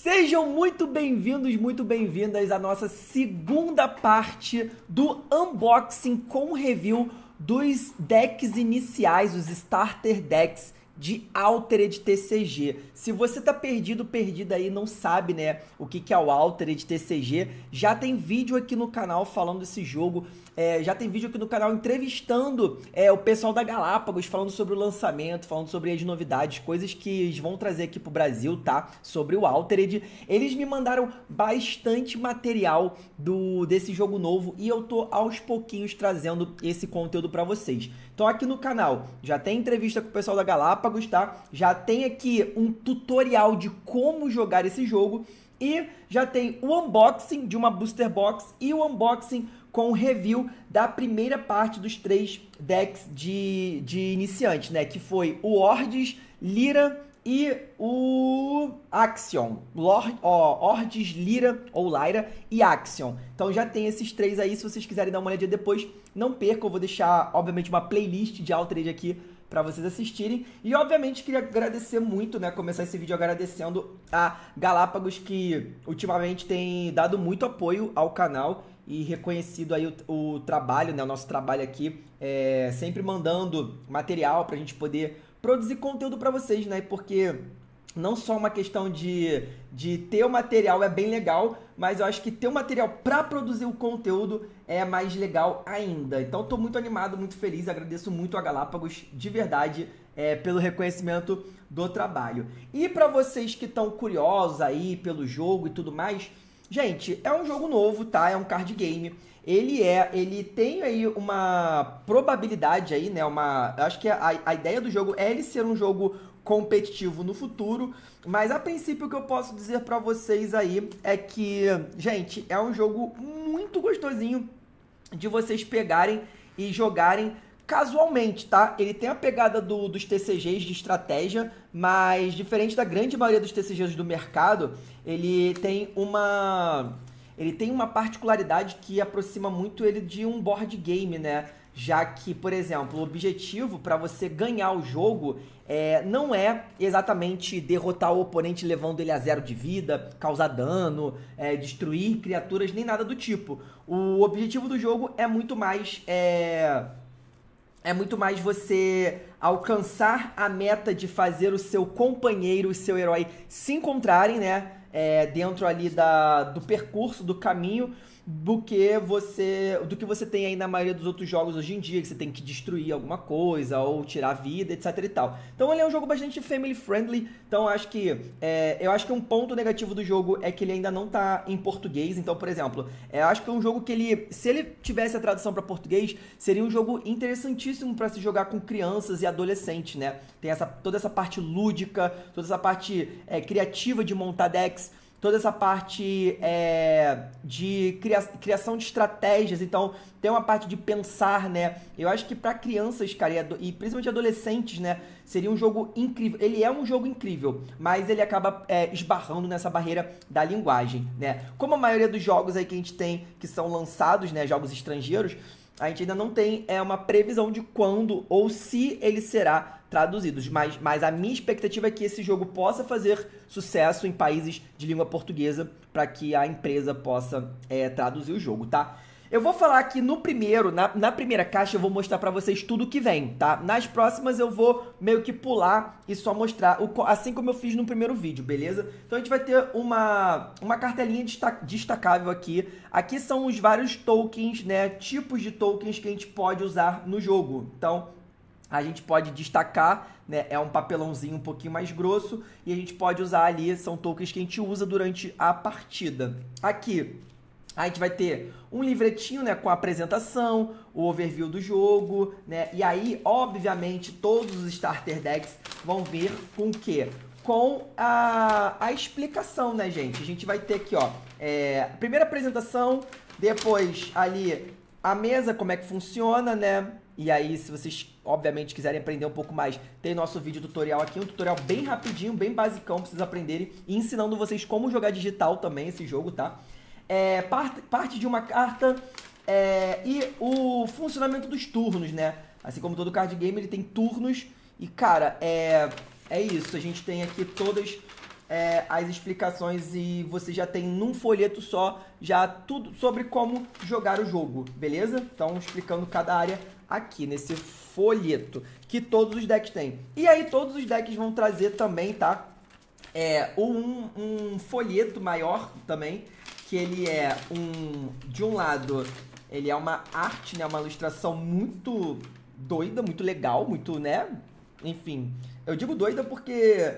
Sejam muito bem-vindos, muito bem-vindas à nossa segunda parte do unboxing com review dos decks iniciais, os starter decks de Altered TCG. Se você tá perdido, perdido aí, não sabe, né, o que, que é o Altered TCG, já tem vídeo aqui no canal falando desse jogo, é, já tem vídeo aqui no canal entrevistando é, o pessoal da Galápagos, falando sobre o lançamento, falando sobre as novidades, coisas que eles vão trazer aqui pro Brasil, tá, sobre o Altered. Eles me mandaram bastante material do desse jogo novo e eu tô aos pouquinhos trazendo esse conteúdo para vocês. Então aqui no canal já tem entrevista com o pessoal da Galápagos, tá? Já tem aqui um tutorial de como jogar esse jogo e já tem o unboxing de uma booster box e o unboxing com o review da primeira parte dos três decks de, de iniciante, né? Que foi o Ordes, Lira e o Axion, Lord, ó, Ordes, Lira ou Lyra e Axion. Então já tem esses três aí, se vocês quiserem dar uma olhadinha depois, não percam, eu vou deixar, obviamente, uma playlist de Outrage aqui para vocês assistirem. E, obviamente, queria agradecer muito, né, começar esse vídeo agradecendo a Galápagos, que ultimamente tem dado muito apoio ao canal e reconhecido aí o, o trabalho, né, o nosso trabalho aqui, é, sempre mandando material para a gente poder produzir conteúdo para vocês, né? Porque não só uma questão de, de ter o material é bem legal, mas eu acho que ter o material para produzir o conteúdo é mais legal ainda. Então estou muito animado, muito feliz, agradeço muito a Galápagos de verdade é, pelo reconhecimento do trabalho. E para vocês que estão curiosos aí pelo jogo e tudo mais, gente, é um jogo novo, tá? É um card game ele é, ele tem aí uma probabilidade aí, né? Uma, acho que a, a ideia do jogo é ele ser um jogo competitivo no futuro, mas a princípio o que eu posso dizer para vocês aí é que, gente, é um jogo muito gostosinho de vocês pegarem e jogarem casualmente, tá? Ele tem a pegada do, dos TCGs de estratégia, mas diferente da grande maioria dos TCGs do mercado, ele tem uma ele tem uma particularidade que aproxima muito ele de um board game, né? Já que, por exemplo, o objetivo para você ganhar o jogo é, não é exatamente derrotar o oponente levando ele a zero de vida, causar dano, é, destruir criaturas, nem nada do tipo. O objetivo do jogo é muito mais. É, é muito mais você alcançar a meta de fazer o seu companheiro, o seu herói se encontrarem, né? é, dentro ali da, do percurso, do caminho, do que você do que você tem aí na maioria dos outros jogos hoje em dia, que você tem que destruir alguma coisa ou tirar vida, etc e tal. Então ele é um jogo bastante family friendly, então acho que é, eu acho que um ponto negativo do jogo é que ele ainda não tá em português, então por exemplo, é, acho que é um jogo que ele se ele tivesse a tradução para português, seria um jogo interessantíssimo para se jogar com crianças e adolescentes, né? Tem essa toda essa parte lúdica, toda essa parte é, criativa de montar decks toda essa parte é, de cria criação de estratégias. Então, tem uma parte de pensar, né? Eu acho que para crianças, cara, e, e, principalmente adolescentes, né? Seria um jogo incrível. Ele é um jogo incrível, mas ele acaba é, esbarrando nessa barreira da linguagem, né? Como a maioria dos jogos aí que a gente tem que são lançados, né? Jogos estrangeiros, a gente ainda não tem é, uma previsão de quando ou se ele será traduzidos. Mas, mas a minha expectativa é que esse jogo possa fazer sucesso em países de língua portuguesa para que a empresa possa é, traduzir o jogo, tá? Eu vou falar aqui no primeiro, na, na primeira caixa eu vou mostrar para vocês tudo que vem, tá? Nas próximas eu vou meio que pular e só mostrar, o, assim como eu fiz no primeiro vídeo, beleza? Então a gente vai ter uma, uma cartelinha destacável aqui. Aqui são os vários tokens, né? Tipos de tokens que a gente pode usar no jogo. Então a gente pode destacar, né? É um papelãozinho um pouquinho mais grosso e a gente pode usar ali, são tokens que a gente usa durante a partida. Aqui a gente vai ter um livretinho, né, com a apresentação, o overview do jogo, né? E aí, obviamente, todos os starter decks vão vir com o quê? Com a, a explicação, né, gente? A gente vai ter aqui, ó, é, primeira apresentação, depois ali a mesa, como é que funciona, né? E aí, se vocês, obviamente, quiserem aprender um pouco mais, tem nosso vídeo tutorial aqui, um tutorial bem rapidinho, bem basicão, pra vocês aprenderem, e ensinando vocês como jogar digital também esse jogo, tá? É, parte, parte de uma carta é, e o funcionamento dos turnos, né? Assim como todo card game, ele tem turnos. E, cara, é, é isso. A gente tem aqui todas é, as explicações e você já tem num folheto só já tudo sobre como jogar o jogo, beleza? Então, explicando cada área aqui nesse folheto que todos os decks têm. E aí todos os decks vão trazer também, tá? É, um, um folheto maior também, que ele é um... De um lado, ele é uma arte, né? Uma ilustração muito doida, muito legal, muito, né? Enfim, eu digo doida porque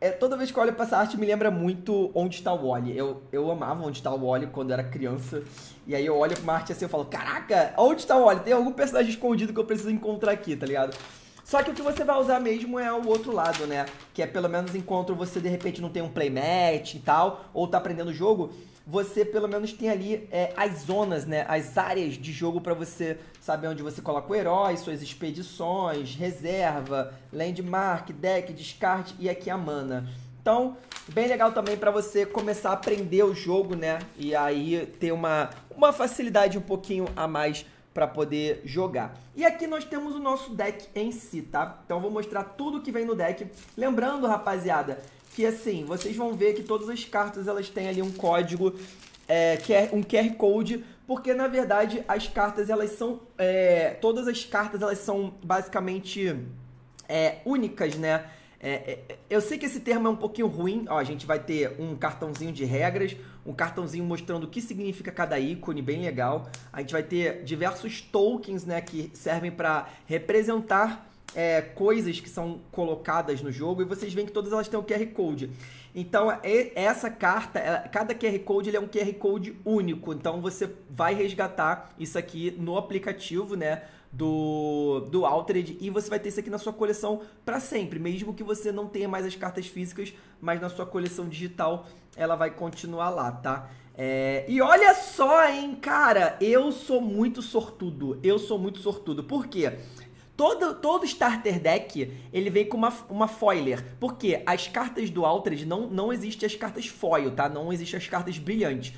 é, toda vez que eu olho pra essa arte me lembra muito Onde Está o Wally. Eu, eu amava Onde Está o Wally quando era criança. E aí eu olho pra uma arte assim e falo, caraca, onde tá o óleo? Tem algum personagem escondido que eu preciso encontrar aqui, tá ligado? Só que o que você vai usar mesmo é o outro lado, né? Que é pelo menos enquanto você de repente não tem um playmat e tal, ou tá aprendendo o jogo, você pelo menos tem ali é, as zonas, né? As áreas de jogo para você saber onde você coloca o herói, suas expedições, reserva, landmark, deck, descarte e aqui a mana. Então, bem legal também para você começar a aprender o jogo, né? E aí ter uma, uma facilidade um pouquinho a mais para poder jogar. E aqui nós temos o nosso deck em si, tá? Então eu vou mostrar tudo que vem no deck. Lembrando, rapaziada, que assim, vocês vão ver que todas as cartas elas têm ali um código, é, é um QR Code, porque na verdade as cartas elas são, é, todas as cartas elas são basicamente é, únicas, né? É, é, eu sei que esse termo é um pouquinho ruim. Ó, a gente vai ter um cartãozinho de regras, um cartãozinho mostrando o que significa cada ícone, bem legal. A gente vai ter diversos tokens né, que servem para representar é, coisas que são colocadas no jogo e vocês veem que todas elas têm um QR Code. Então, essa carta, cada QR Code é um QR Code único. Então, você vai resgatar isso aqui no aplicativo, né? do, do Altered e você vai ter isso aqui na sua coleção para sempre, mesmo que você não tenha mais as cartas físicas, mas na sua coleção digital ela vai continuar lá, tá? É, e olha só, hein, cara, eu sou muito sortudo, eu sou muito sortudo, por quê? Todo, todo starter deck, ele vem com uma, uma foiler. Porque as cartas do Altered não, não existem as cartas foil, tá? Não existem as cartas brilhantes.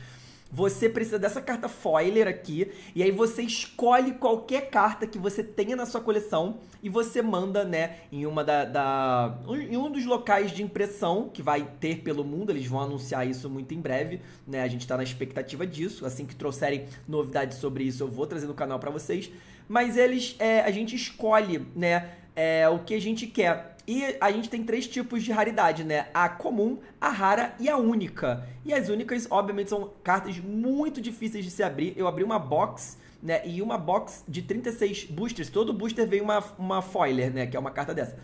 Você precisa dessa carta foiler aqui, e aí você escolhe qualquer carta que você tenha na sua coleção e você manda, né, em uma da, da um, em um dos locais de impressão que vai ter pelo mundo, eles vão anunciar isso muito em breve, né? A gente tá na expectativa disso, assim que trouxerem novidades sobre isso, eu vou trazer no canal para vocês. Mas eles é, a gente escolhe, né, é, o que a gente quer e a gente tem três tipos de raridade, né? A comum, a rara e a única. E as únicas, obviamente, são cartas muito difíceis de se abrir. Eu abri uma box, né? E uma box de 36 boosters. Todo booster vem uma, uma foiler, né? Que é uma carta dessa.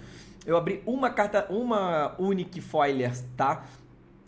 Eu abri uma carta, uma unique foiler, tá?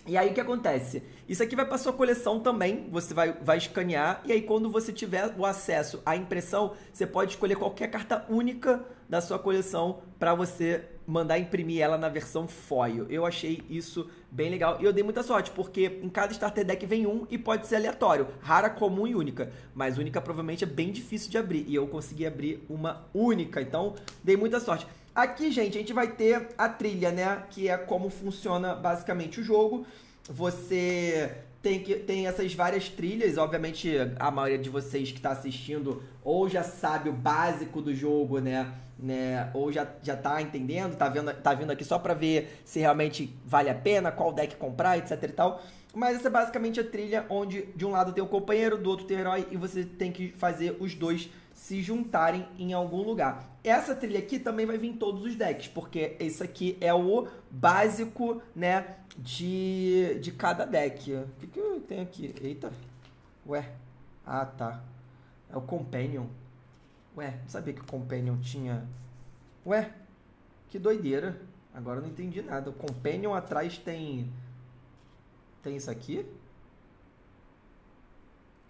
E aí o que acontece? Isso aqui vai para sua coleção também, você vai, vai escanear, e aí quando você tiver o acesso à impressão, você pode escolher qualquer carta única da sua coleção para você mandar imprimir ela na versão foil. Eu achei isso bem legal e eu dei muita sorte, porque em cada starter deck vem um e pode ser aleatório, rara, comum e única. Mas única provavelmente é bem difícil de abrir e eu consegui abrir uma única, então dei muita sorte. Aqui, gente, a gente vai ter a trilha, né, que é como funciona basicamente o jogo. Você tem, que, tem essas várias trilhas, obviamente a maioria de vocês que está assistindo ou já sabe o básico do jogo, né? né? Ou já, já tá entendendo, tá, vendo, tá vindo aqui só para ver se realmente vale a pena, qual deck comprar, etc e tal. Mas essa é basicamente a trilha onde de um lado tem o companheiro, do outro tem o herói e você tem que fazer os dois se juntarem em algum lugar. Essa trilha aqui também vai vir em todos os decks, porque esse aqui é o básico, né, de, de cada deck. O que, que tem aqui? Eita. Ué. Ah, tá. É o Companion. Ué, não sabia que o Companion tinha. Ué, que doideira. Agora eu não entendi nada. O Companion atrás tem. Tem isso aqui?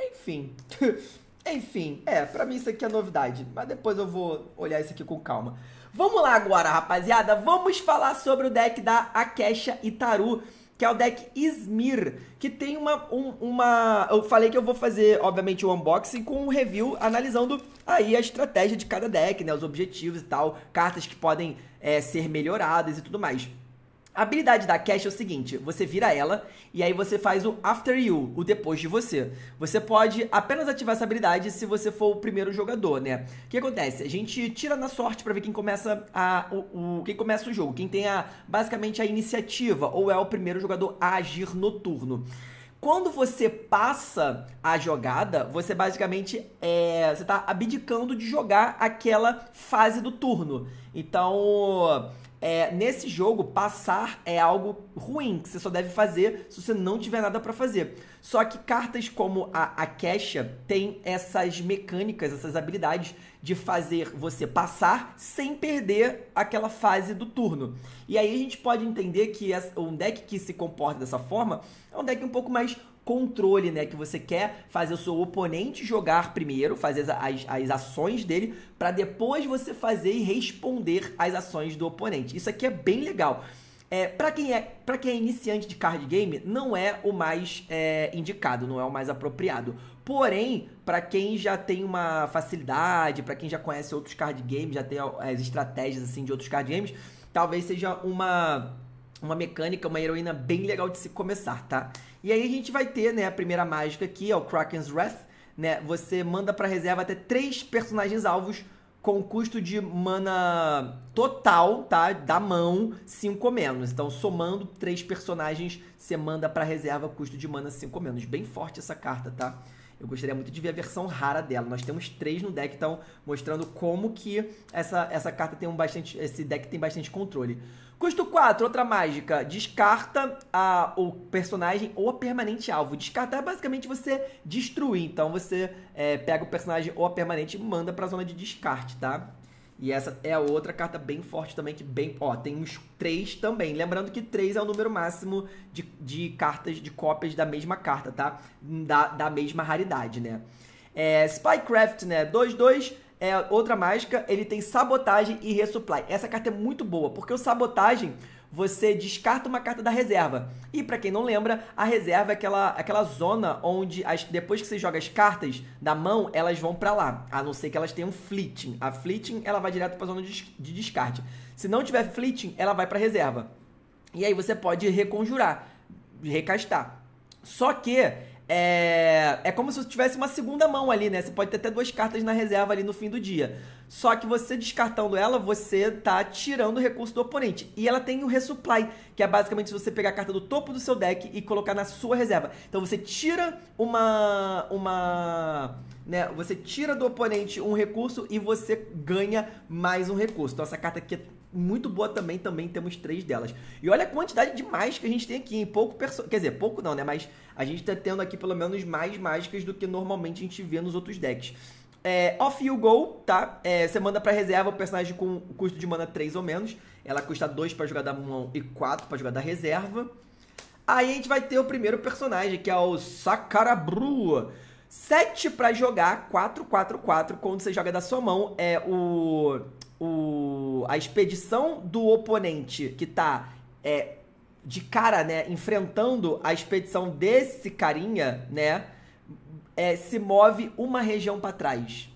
Enfim. Enfim, é, pra mim isso aqui é novidade. Mas depois eu vou olhar isso aqui com calma. Vamos lá agora, rapaziada. Vamos falar sobre o deck da Akesha Itaru que é o deck Izmir, que tem uma, um, uma... Eu falei que eu vou fazer, obviamente, o um unboxing com um review analisando aí a estratégia de cada deck, né? Os objetivos e tal, cartas que podem é, ser melhoradas e tudo mais. A habilidade da cache é o seguinte, você vira ela e aí você faz o After You, o depois de você. Você pode apenas ativar essa habilidade se você for o primeiro jogador, né? O que acontece? A gente tira na sorte para ver quem começa a o, o, quem começa o jogo, quem tem a basicamente a iniciativa ou é o primeiro jogador a agir no turno. Quando você passa a jogada, você basicamente é, você tá abdicando de jogar aquela fase do turno. Então, é, nesse jogo, passar é algo ruim, que você só deve fazer se você não tiver nada para fazer. Só que cartas como a Akesha tem essas mecânicas, essas habilidades de fazer você passar sem perder aquela fase do turno. E aí a gente pode entender que um deck que se comporta dessa forma é um deck um pouco mais controle, né? Que você quer fazer o seu oponente jogar primeiro, fazer as, as ações dele, para depois você fazer e responder às ações do oponente. Isso aqui é bem legal. É, para quem é para quem é iniciante de card game, não é o mais é, indicado, não é o mais apropriado. Porém, para quem já tem uma facilidade, para quem já conhece outros card games, já tem é, as estratégias assim de outros card games, talvez seja uma uma mecânica, uma heroína bem legal de se começar, tá? E aí a gente vai ter, né, a primeira mágica aqui, é o Kraken's Wrath, né? Você manda para reserva até três personagens alvos com custo de mana total, tá? Da mão, 5 menos. Então, somando três personagens, você manda para reserva custo de mana 5 menos. Bem forte essa carta, tá? Eu gostaria muito de ver a versão rara dela. Nós temos três no deck, então mostrando como que essa, essa carta tem um bastante. Esse deck tem bastante controle. Custo 4, outra mágica. Descarta a, o personagem ou a permanente alvo. Descartar é basicamente você destruir. Então você é, pega o personagem ou a permanente e manda pra zona de descarte, tá? E essa é a outra carta bem forte também, que bem. Ó, tem uns três também. Lembrando que três é o número máximo de, de cartas, de cópias da mesma carta, tá? Da, da mesma raridade, né? É, Spycraft, né? 2-2 é, outra mágica, ele tem sabotagem e ressupply. Essa carta é muito boa, porque o sabotagem você descarta uma carta da reserva. E para quem não lembra, a reserva é aquela, aquela zona onde as, depois que você joga as cartas da mão, elas vão para lá, a não ser que elas tenham flitting. A flitting ela vai direto para a zona de, de descarte. Se não tiver flitting, ela vai para reserva. E aí você pode reconjurar, recastar. Só que é, é como se você tivesse uma segunda mão ali, né? Você pode ter até duas cartas na reserva ali no fim do dia. Só que você descartando ela, você tá tirando o recurso do oponente. E ela tem o resupply, que é basicamente você pegar a carta do topo do seu deck e colocar na sua reserva. Então você tira uma. uma. Né? Você tira do oponente um recurso e você ganha mais um recurso. Então essa carta aqui é muito boa também, também temos três delas. E olha a quantidade de mágicas que a gente tem aqui, pouco perso... quer dizer, pouco não, né? Mas a gente tá tendo aqui pelo menos mais mágicas do que normalmente a gente vê nos outros decks. É, off you go, tá? É, você manda pra reserva o personagem com custo de mana 3 ou menos. Ela custa 2 para jogar da mão e 4 para jogar da reserva. Aí a gente vai ter o primeiro personagem, que é o Sakarabru. 7 para jogar, 4, 4, 4. Quando você joga da sua mão, é o o, a expedição do oponente que tá é, de cara, né, enfrentando a expedição desse carinha, né, é, se move uma região para trás.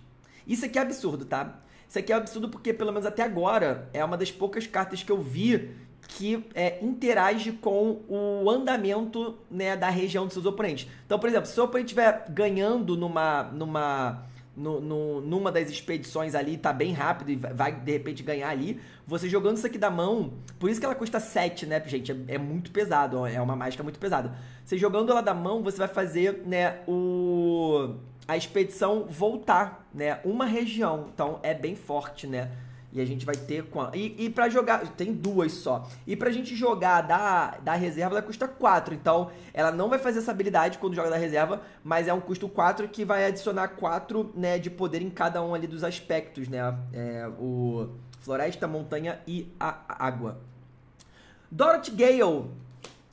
Isso aqui é absurdo, tá? Isso aqui é absurdo porque, pelo menos até agora, é uma das poucas cartas que eu vi que é, interage com o andamento né, da região dos seus oponentes. Então, por exemplo, se o oponente estiver ganhando numa, numa no, no, numa das expedições ali, tá bem rápido e vai de repente ganhar ali. Você jogando isso aqui da mão, por isso que ela custa 7, né, gente? É, é muito pesado, é uma mágica muito pesada. Você jogando ela da mão, você vai fazer, né, o a expedição voltar, né, uma região. Então é bem forte, né? E a gente vai ter com E, e para jogar, tem duas só. E pra gente jogar da, da reserva, ela custa 4. Então, ela não vai fazer essa habilidade quando joga da reserva, mas é um custo 4 que vai adicionar 4 né, de poder em cada um ali dos aspectos, né? É, o floresta, montanha e a água. Dorothy Gale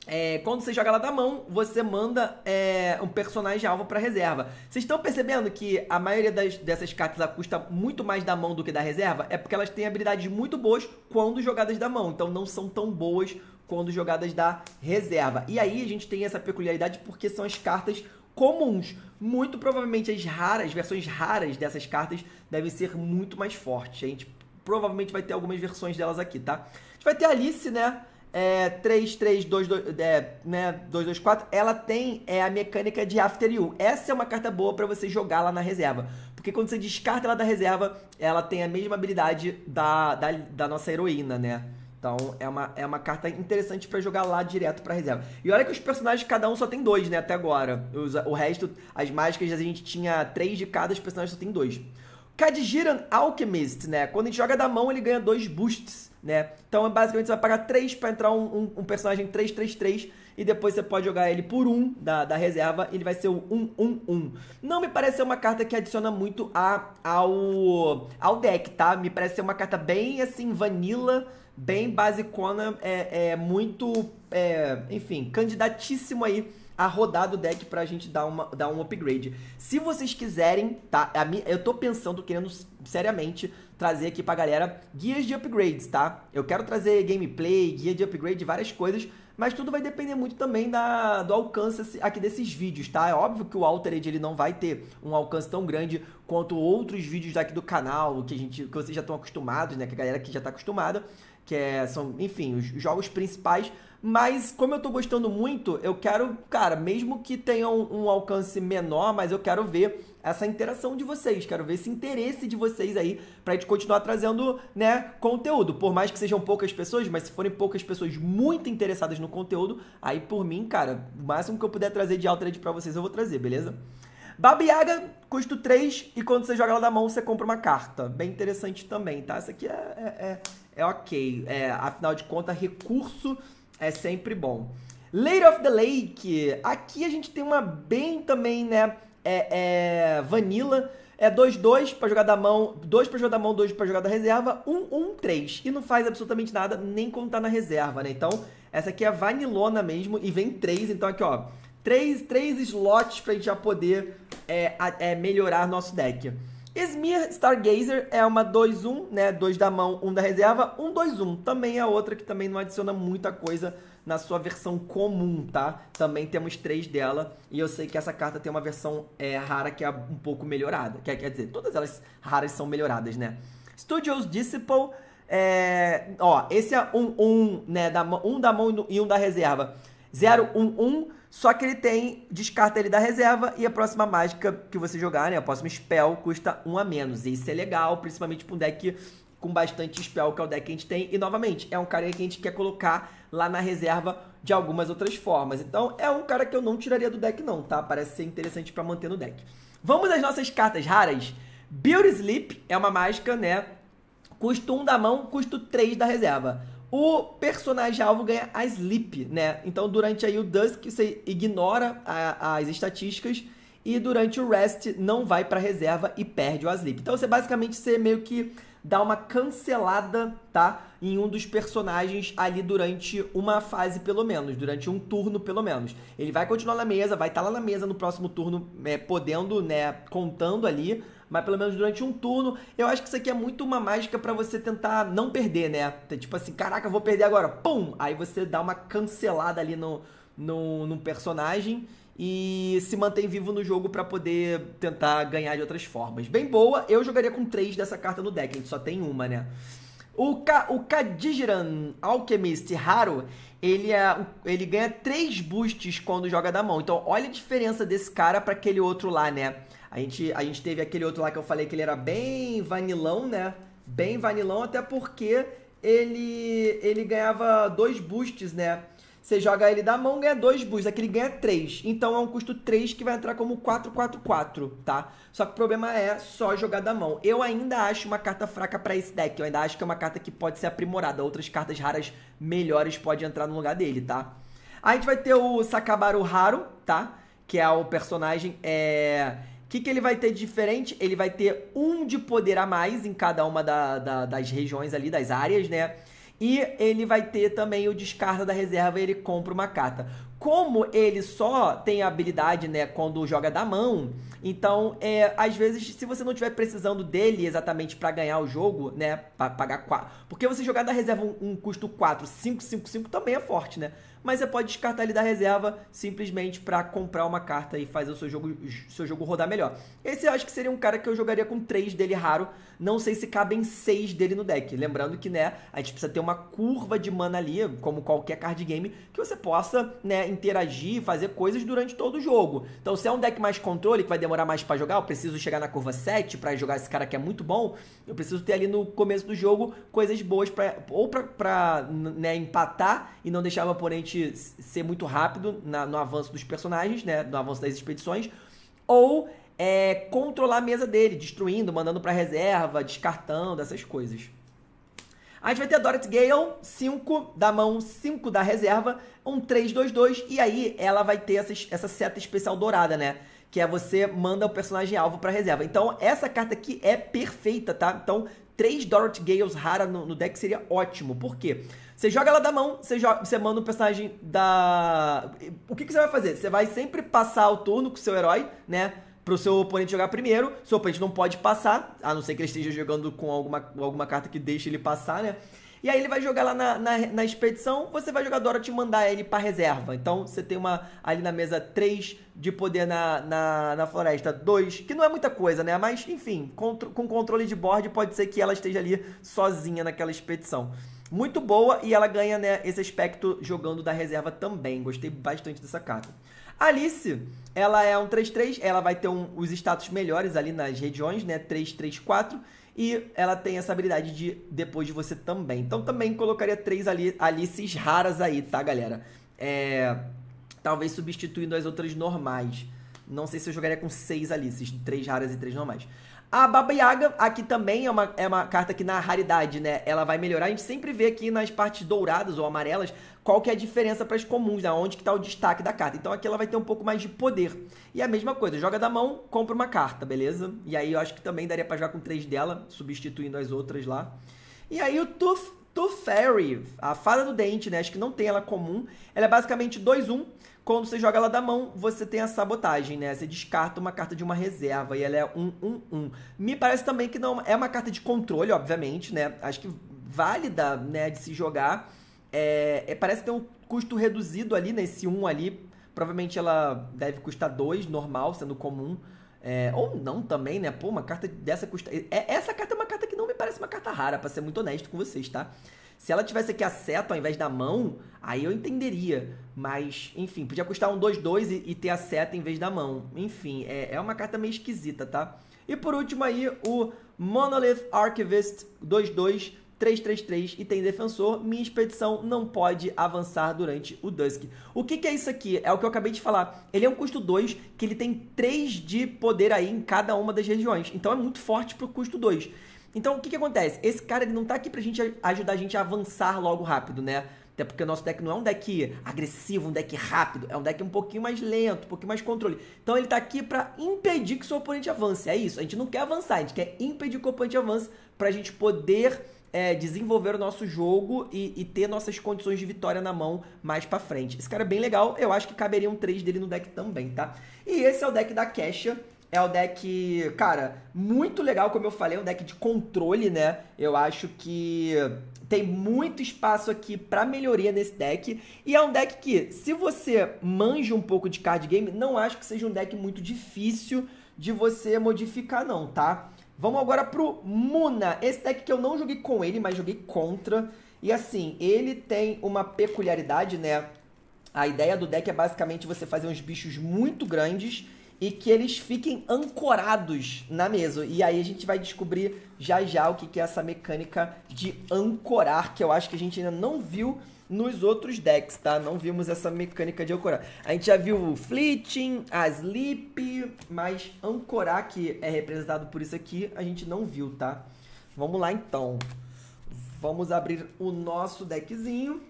é, quando você joga ela da mão, você manda é, um personagem alvo para reserva. Vocês estão percebendo que a maioria das, dessas cartas custa muito mais da mão do que da reserva? É porque elas têm habilidades muito boas quando jogadas da mão, então não são tão boas quando jogadas da reserva. E aí a gente tem essa peculiaridade porque são as cartas comuns. Muito provavelmente as raras, versões raras dessas cartas devem ser muito mais fortes. A gente provavelmente vai ter algumas versões delas aqui, tá? A gente vai ter a Alice, né? é, 3322, é, né, 224, ela tem é, a mecânica de After You. Essa é uma carta boa para você jogar lá na reserva. Porque quando você descarta ela da reserva, ela tem a mesma habilidade da, da, da nossa heroína, né? Então é uma, é uma carta interessante para jogar lá direto pra reserva. E olha que os personagens, cada um só tem dois, né, até agora. Os, o resto, as mágicas, a gente tinha três de cada, os personagens só tem dois. Cadgiran Alchemist, né? Quando a gente joga da mão, ele ganha dois boosts né? Então, basicamente, você vai pagar 3 para entrar um, um, um personagem 3-3-3 e depois você pode jogar ele por 1 da, da reserva ele vai ser o 1-1-1. Não me parece ser uma carta que adiciona muito a, ao, ao deck, tá? Me parece ser uma carta bem, assim, vanilla, bem basicona, é, é muito, é, enfim, candidatíssimo aí a rodar do deck pra gente dar, uma, dar um upgrade. Se vocês quiserem, tá? eu tô pensando, querendo seriamente trazer aqui pra galera guias de upgrades, tá? Eu quero trazer gameplay, guia de upgrade, várias coisas, mas tudo vai depender muito também da, do alcance aqui desses vídeos, tá? É óbvio que o Altered ele não vai ter um alcance tão grande quanto outros vídeos daqui do canal, que, a gente, que vocês já estão acostumados, né? Que a galera que já tá acostumada, que é, são, enfim, os jogos principais, mas como eu tô gostando muito, eu quero, cara, mesmo que tenha um, um, alcance menor, mas eu quero ver essa interação de vocês, quero ver esse interesse de vocês aí pra gente continuar trazendo, né, conteúdo. Por mais que sejam poucas pessoas, mas se forem poucas pessoas muito interessadas no conteúdo, aí por mim, cara, o máximo que eu puder trazer de altered para vocês eu vou trazer, beleza? Babiaga, custo 3, e quando você joga ela da mão, você compra uma carta. Bem interessante também, tá? Essa aqui é, é, é, é ok. É, afinal de contas, recurso é sempre bom. Lady of the Lake. Aqui a gente tem uma bem também, né? É, é Vanilla. É 2-2 pra jogar da mão, 2 pra jogar da mão, 2 pra jogar da reserva, 1-1-3. Um, um, e não faz absolutamente nada, nem quando tá na reserva, né? Então, essa aqui é vanilona mesmo e vem 3. Então, aqui, ó, 3, 3 slots pra gente já poder é, é, melhorar nosso deck. Esmir Stargazer é uma 2-1, né? 2 da mão, 1 um da reserva. 1-2-1 um, um. também é outra que também não adiciona muita coisa na sua versão comum, tá? Também temos três dela. E eu sei que essa carta tem uma versão é, rara que é um pouco melhorada. Quer, quer dizer, todas elas raras são melhoradas, né? Studios Disciple. É, ó, esse é um, um, né, da, um da mão e um da reserva. 0-1-1. Um, um, só que ele tem, descarta ele da reserva e a próxima mágica que você jogar, né? A próxima spell custa um a menos. E isso é legal, principalmente pra um deck com bastante spell, que é o deck que a gente tem. E novamente, é um cara que a gente quer colocar lá na reserva de algumas outras formas. Então é um cara que eu não tiraria do deck não, tá? Parece ser interessante para manter no deck. Vamos às nossas cartas raras. Beauty Sleep é uma mágica, né? custa 1 um da mão, custa 3 da reserva o personagem-alvo ganha a sleep, né? Então, durante aí o Dusk, você ignora a, as estatísticas e durante o rest não vai para reserva e perde o asleep. Então, você basicamente você meio que dá uma cancelada, tá? Em um dos personagens ali durante uma fase, pelo menos, durante um turno, pelo menos. Ele vai continuar na mesa, vai estar tá lá na mesa no próximo turno, é, podendo, né, contando ali, mas pelo menos durante um turno. Eu acho que isso aqui é muito uma mágica para você tentar não perder, né? Tipo assim, caraca, vou perder agora, pum! Aí você dá uma cancelada ali no, no, no personagem e se mantém vivo no jogo para poder tentar ganhar de outras formas. Bem boa, eu jogaria com três dessa carta no deck, a gente só tem uma, né? O, Ka o Kadijiran Alchemist Raro, ele, é, ele ganha três boosts quando joga da mão. Então, olha a diferença desse cara para aquele outro lá, né? A gente, a gente teve aquele outro lá que eu falei que ele era bem vanilão, né? Bem vanilão, até porque ele, ele ganhava dois boosts, né? Você joga ele da mão, ganha dois boosts. Aqui ele ganha três. Então é um custo 3 que vai entrar como 4-4-4, tá? Só que o problema é só jogar da mão. Eu ainda acho uma carta fraca para esse deck. Eu ainda acho que é uma carta que pode ser aprimorada. Outras cartas raras melhores podem entrar no lugar dele, tá? Aí a gente vai ter o Sakabaru Haru, tá? Que é o personagem. É o que, que ele vai ter de diferente? Ele vai ter um de poder a mais em cada uma da, da, das regiões ali, das áreas, né? E ele vai ter também o descarta da reserva, ele compra uma carta. Como ele só tem a habilidade, né, quando joga da mão, então, é, às vezes, se você não estiver precisando dele exatamente para ganhar o jogo, né, para pagar 4. Porque você jogar da reserva um, um custo 4, 5, 5, 5 também é forte, né? mas você pode descartar ele da reserva simplesmente para comprar uma carta e fazer o seu jogo, seu jogo rodar melhor. Esse eu acho que seria um cara que eu jogaria com 3 dele raro, não sei se cabem 6 dele no deck. Lembrando que, né, a gente precisa ter uma curva de mana ali, como qualquer card game, que você possa, né, interagir, fazer coisas durante todo o jogo. Então, se é um deck mais controle, que vai demorar mais para jogar, eu preciso chegar na curva 7 para jogar esse cara que é muito bom, eu preciso ter ali no começo do jogo coisas boas para ou para né, empatar e não deixar o oponente gente ser muito rápido na, no avanço dos personagens, né? No avanço das expedições. Ou é, controlar a mesa dele, destruindo, mandando para reserva, descartando, essas coisas. A gente vai ter a Dorothy Gale, 5 da mão, 5 da reserva, um 3-2-2, e aí ela vai ter essa, essa seta especial dourada, né? Que é você manda o personagem alvo pra reserva. Então, essa carta aqui é perfeita, tá? Então, 3 Dorothy Gales rara no, no deck seria ótimo. Por quê? Você joga ela da mão, você, joga, você manda o um personagem da. O que, que você vai fazer? Você vai sempre passar o turno com o seu herói, né? pro seu oponente jogar primeiro. Seu oponente não pode passar, a não ser que ele esteja jogando com alguma, alguma carta que deixe ele passar, né? E aí ele vai jogar lá na, na, na expedição, você vai jogar Dora te mandar ele para reserva. Então você tem uma ali na mesa 3 de poder na, na, na floresta 2, que não é muita coisa, né? Mas enfim, com, com controle de board pode ser que ela esteja ali sozinha naquela expedição muito boa e ela ganha né, esse aspecto jogando da reserva também. Gostei bastante dessa carta. Alice, ela é um 3-3, ela vai ter um, os status melhores ali nas regiões, né? 3-3-4. E ela tem essa habilidade de depois de você também. Então também colocaria três ali, Alices raras aí, tá, galera? É, talvez substituindo as outras normais. Não sei se eu jogaria com seis Alices, três raras e três normais. A Baba Yaga aqui também é uma, é uma carta que na raridade, né, ela vai melhorar. A gente sempre vê aqui nas partes douradas ou amarelas qual que é a diferença para as comuns, né? onde que está o destaque da carta. Então aqui ela vai ter um pouco mais de poder. E a mesma coisa, joga da mão, compra uma carta, beleza? E aí eu acho que também daria para jogar com três dela, substituindo as outras lá. E aí o Tooth, Tooth Fairy, a fada do dente, né? Acho que não tem ela comum. Ela é basicamente 2-1. Um, quando você joga ela da mão, você tem a sabotagem, né? Você descarta uma carta de uma reserva e ela é um, um, um. Me parece também que não é uma carta de controle, obviamente, né? Acho que válida, né, de se jogar. É, é, parece ter um custo reduzido ali, nesse né? 1 um ali. Provavelmente ela deve custar 2, normal, sendo comum. É, ou não também, né? Pô, uma carta dessa custa. É, essa carta é uma carta que não me parece uma carta rara, pra ser muito honesto com vocês, tá? Se ela tivesse aqui a seta ao invés da mão, aí eu entenderia. Mas, enfim, podia custar um 2-2 e, e, ter a seta em vez da mão. Enfim, é, é uma carta meio esquisita, tá? E por último aí, o Monolith Archivist 2-2-3-3-3 e tem defensor, minha expedição não pode avançar durante o Dusk. O que, que é isso aqui? É o que eu acabei de falar. Ele é um custo 2, que ele tem 3 de poder aí em cada uma das regiões. Então é muito forte pro custo 2. Então, o que, que acontece? Esse cara ele não tá aqui pra gente ajudar a gente a avançar logo rápido, né? Até porque o nosso deck não é um deck agressivo, um deck rápido, é um deck um pouquinho mais lento, um pouquinho mais controle. Então ele tá aqui para impedir que o seu oponente avance. É isso, a gente não quer avançar, a gente quer impedir que o oponente avance para a gente poder é, desenvolver o nosso jogo e, e, ter nossas condições de vitória na mão mais para frente. Esse cara é bem legal, eu acho que caberia um dele no deck também, tá? E esse é o deck da Kesha. É um deck, cara, muito legal, como eu falei, é um deck de controle, né? Eu acho que tem muito espaço aqui para melhoria nesse deck. E é um deck que, se você manja um pouco de card game, não acho que seja um deck muito difícil de você modificar, não, tá? Vamos agora pro Muna. Esse deck que eu não joguei com ele, mas joguei contra. E assim, ele tem uma peculiaridade, né? A ideia do deck é basicamente você fazer uns bichos muito grandes e que eles fiquem ancorados na mesa. E aí a gente vai descobrir já já o que, que é essa mecânica de ancorar, que eu acho que a gente ainda não viu nos outros decks, tá? Não vimos essa mecânica de ancorar. A gente já viu o Fleeting, a Sleep, mas ancorar, que é representado por isso aqui, a gente não viu, tá? Vamos lá então. Vamos abrir o nosso deckzinho.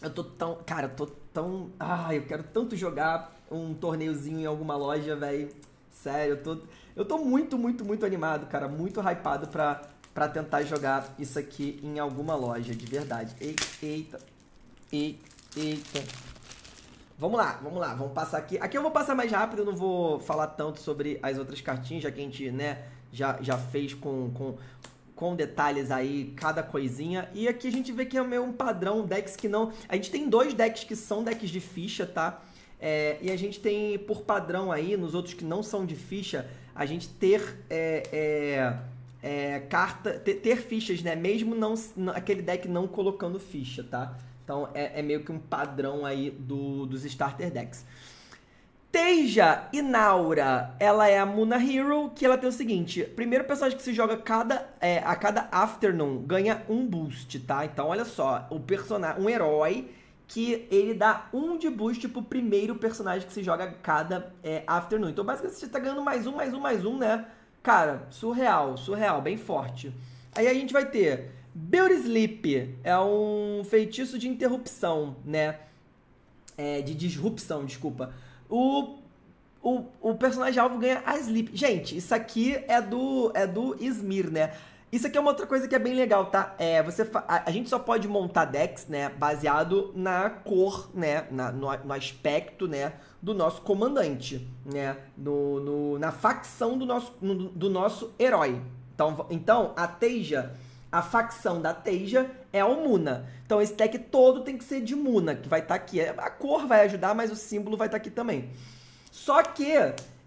Eu tô tão... Cara, eu tô tão... Ah, eu quero tanto jogar um torneiozinho em alguma loja, velho. Sério, eu tô, eu tô muito, muito, muito animado, cara. Muito hypado pra, pra tentar jogar isso aqui em alguma loja, de verdade. Eita, eita, eita. Vamos lá, vamos lá, vamos passar aqui. Aqui eu vou passar mais rápido, eu não vou falar tanto sobre as outras cartinhas, já que a gente, né, já, já fez com, com, com detalhes aí cada coisinha. E aqui a gente vê que é meio um padrão, decks que não... A gente tem dois decks que são decks de ficha, tá? É, e a gente tem por padrão aí, nos outros que não são de ficha, a gente ter é, é, é carta, ter, ter, fichas, né? Mesmo não, aquele deck não colocando ficha, tá? Então é, é, meio que um padrão aí do, dos starter decks. Teija Inaura, ela é a Muna Hero, que ela tem o seguinte: primeiro personagem que se joga cada, é, a cada afternoon ganha um boost, tá? Então olha só, o personagem, um herói que ele dá um de boost pro primeiro personagem que se joga cada é, afternoon. Então, basicamente, você tá ganhando mais um, mais um, mais um, né? Cara, surreal, surreal, bem forte. Aí a gente vai ter Beauty Sleep, é um feitiço de interrupção, né? É, de disrupção, desculpa. O, o, o personagem alvo ganha a Sleep. Gente, isso aqui é do, é do Smir, né? Isso aqui é uma outra coisa que é bem legal, tá? É, você fa... a, gente só pode montar decks, né, baseado na cor, né, na, no, no, aspecto, né, do nosso comandante, né, no, no na facção do nosso, no, do nosso herói. Então, então a Teija, a facção da Teija é o Muna. Então esse deck todo tem que ser de Muna, que vai estar tá aqui. É, a cor vai ajudar, mas o símbolo vai estar tá aqui também. Só que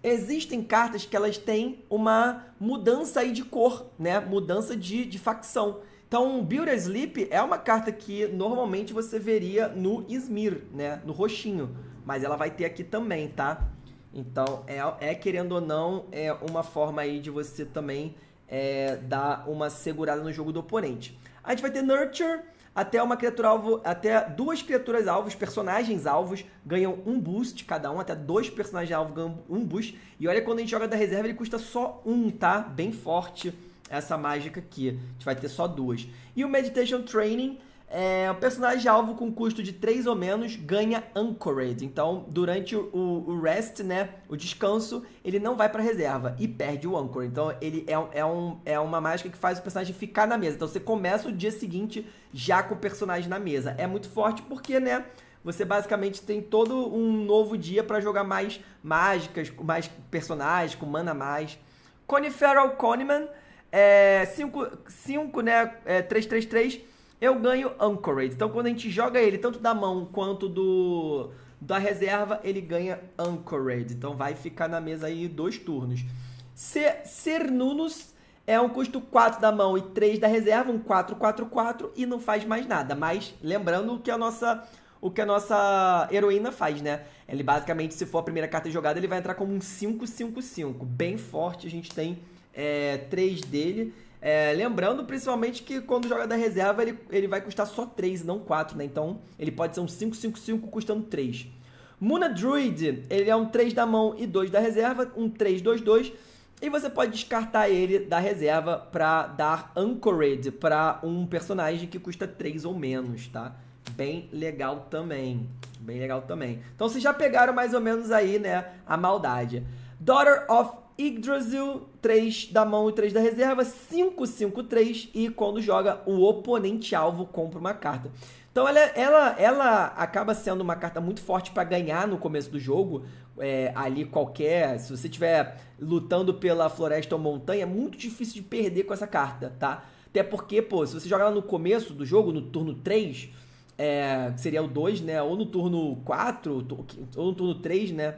existem cartas que elas têm uma mudança aí de cor, né? Mudança de, de facção. Então, Builder Sleep é uma carta que normalmente você veria no Smir, né? No roxinho. Mas ela vai ter aqui também, tá? Então, é, é querendo ou não, é uma forma aí de você também é, dar uma segurada no jogo do oponente. A gente vai ter Nurture, até uma criatura alvo, até duas criaturas alvos, personagens alvos, ganham um boost cada um, até dois personagens alvos ganham um boost. E olha quando a gente joga da reserva, ele custa só um, tá? Bem forte essa mágica aqui. A gente vai ter só duas. E o Meditation Training é, o personagem alvo com custo de 3 ou menos ganha Anchored. Então, durante o, o rest, né, o descanso, ele não vai para reserva e perde o Anchor. Então, ele é, é, um, é uma mágica que faz o personagem ficar na mesa. Então, você começa o dia seguinte já com o personagem na mesa. É muito forte porque, né, você basicamente tem todo um novo dia para jogar mais mágicas, mais personagens, com mana a mais. Coniferal Coniman, 5, é, cinco, cinco, né, é, 333 eu ganho Anchorage. Então, quando a gente joga ele tanto da mão quanto do da reserva, ele ganha Anchorage. Então, vai ficar na mesa aí dois turnos. Ser, ser Nunus é um custo 4 da mão e 3 da reserva, um 4, 4, 4 e não faz mais nada. Mas, lembrando que a nossa o que a nossa heroína faz, né? Ele basicamente, se for a primeira carta jogada, ele vai entrar como um 5-5-5. Bem forte, a gente tem é, três dele. É, lembrando, principalmente, que quando joga da reserva, ele, ele vai custar só 3, não 4, né? Então, ele pode ser um 5-5-5 custando 3. Muna Druid, ele é um 3 da mão e 2 da reserva, um 3-2-2. E você pode descartar ele da reserva pra dar Anchored pra um personagem que custa 3 ou menos, tá? Bem legal também. Bem legal também. Então vocês já pegaram mais ou menos aí, né, a maldade. Daughter of Yggdrasil, 3 da mão e 3 da reserva, 5, 5, 3. E quando joga, o oponente alvo compra uma carta. Então ela, ela, ela acaba sendo uma carta muito forte para ganhar no começo do jogo. É, ali qualquer. Se você estiver lutando pela floresta ou montanha, é muito difícil de perder com essa carta, tá? Até porque, pô, se você jogar ela no começo do jogo, no turno 3, é, seria o 2, né? Ou no turno 4, ou no turno 3, né?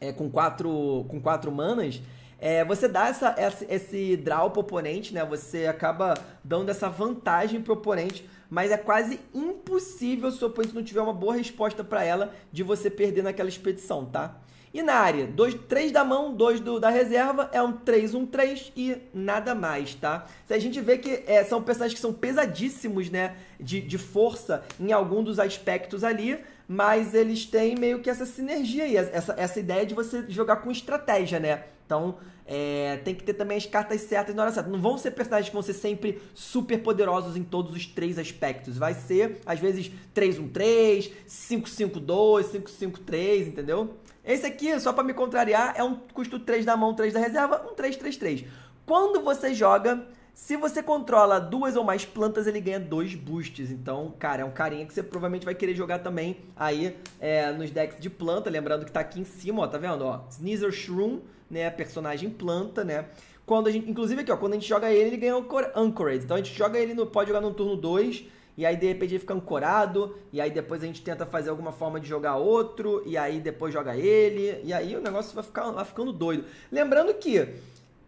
é, com, quatro, com quatro manas, é, você dá essa, essa, esse draw pro oponente, né? Você acaba dando essa vantagem pro oponente, mas é quase impossível se o oponente não tiver uma boa resposta para ela de você perder naquela expedição, tá? E na área, 3 da mão, 2 da reserva, é um 3, 1, 3 e nada mais, tá? Se a gente vê que é, são personagens que são pesadíssimos, né? De, de força em algum dos aspectos ali, mas eles têm meio que essa sinergia aí, essa, essa ideia de você jogar com estratégia, né? Então, é, tem que ter também as cartas certas na hora certa. Não vão ser personagens que vão ser sempre super poderosos em todos os três aspectos. Vai ser, às vezes, 3-1-3, 5-5-2, 5-5-3, entendeu? Esse aqui, só para me contrariar, é um custo 3 da mão, 3 da reserva, um 3-3-3. Quando você joga se você controla duas ou mais plantas, ele ganha dois boosts. Então, cara, é um carinha que você provavelmente vai querer jogar também aí é, nos decks de planta. Lembrando que tá aqui em cima, ó, tá vendo? Ó, Sneezer Shroom, né? Personagem planta, né? Quando a gente, inclusive aqui, ó, quando a gente joga ele, ele ganha Anchorage. Então a gente joga ele, no, pode jogar no turno 2, e aí de repente ele fica ancorado, e aí depois a gente tenta fazer alguma forma de jogar outro, e aí depois joga ele, e aí o negócio vai, ficar, vai ficando doido. Lembrando que